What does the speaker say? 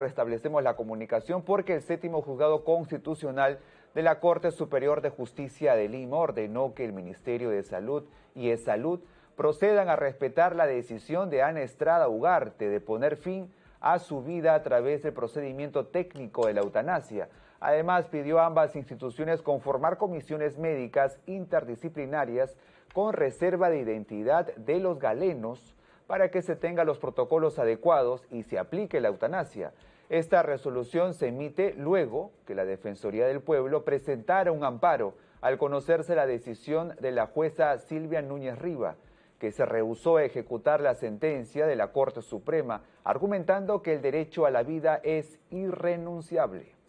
restablecemos la comunicación porque el séptimo juzgado constitucional de la Corte Superior de Justicia de Lima ordenó que el Ministerio de Salud y de salud procedan a respetar la decisión de Ana Estrada Ugarte de poner fin a su vida a través del procedimiento técnico de la eutanasia. Además, pidió a ambas instituciones conformar comisiones médicas interdisciplinarias con reserva de identidad de los galenos para que se tengan los protocolos adecuados y se aplique la eutanasia. Esta resolución se emite luego que la Defensoría del Pueblo presentara un amparo al conocerse la decisión de la jueza Silvia Núñez Riva, que se rehusó a ejecutar la sentencia de la Corte Suprema, argumentando que el derecho a la vida es irrenunciable.